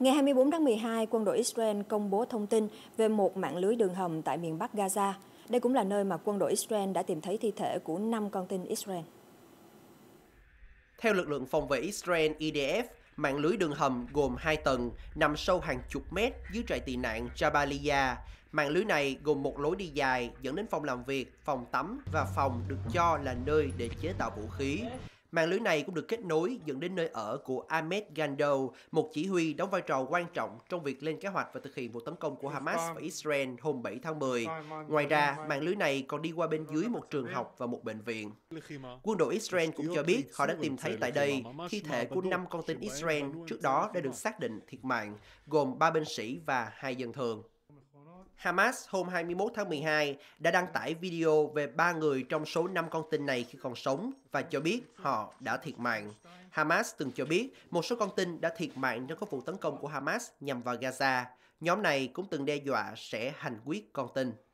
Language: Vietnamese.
Ngày 24 tháng 12, quân đội Israel công bố thông tin về một mạng lưới đường hầm tại miền Bắc Gaza. Đây cũng là nơi mà quân đội Israel đã tìm thấy thi thể của 5 con tin Israel. Theo lực lượng phòng vệ Israel IDF, e mạng lưới đường hầm gồm 2 tầng, nằm sâu hàng chục mét dưới trại tị nạn Jabalia. Mạng lưới này gồm một lối đi dài dẫn đến phòng làm việc, phòng tắm và phòng được cho là nơi để chế tạo vũ khí. Mạng lưới này cũng được kết nối dẫn đến nơi ở của Ahmed Gando, một chỉ huy đóng vai trò quan trọng trong việc lên kế hoạch và thực hiện vụ tấn công của dạ Hamas vâng. và Israel hôm 7 tháng 10. Dạ vâng, dạ Ngoài vâng, ra, mạng lưới này còn đi qua bên dưới một trường học và một bệnh viện. Quân đội Israel cũng cho biết họ đã tìm thấy tại đây thi thể của 5 con tin Israel trước đó đã được xác định thiệt mạng, gồm 3 binh sĩ và 2 dân thường. Hamas hôm 21 tháng 12 đã đăng tải video về ba người trong số 5 con tin này khi còn sống và cho biết họ đã thiệt mạng. Hamas từng cho biết một số con tin đã thiệt mạng trong các vụ tấn công của Hamas nhằm vào Gaza. Nhóm này cũng từng đe dọa sẽ hành quyết con tin.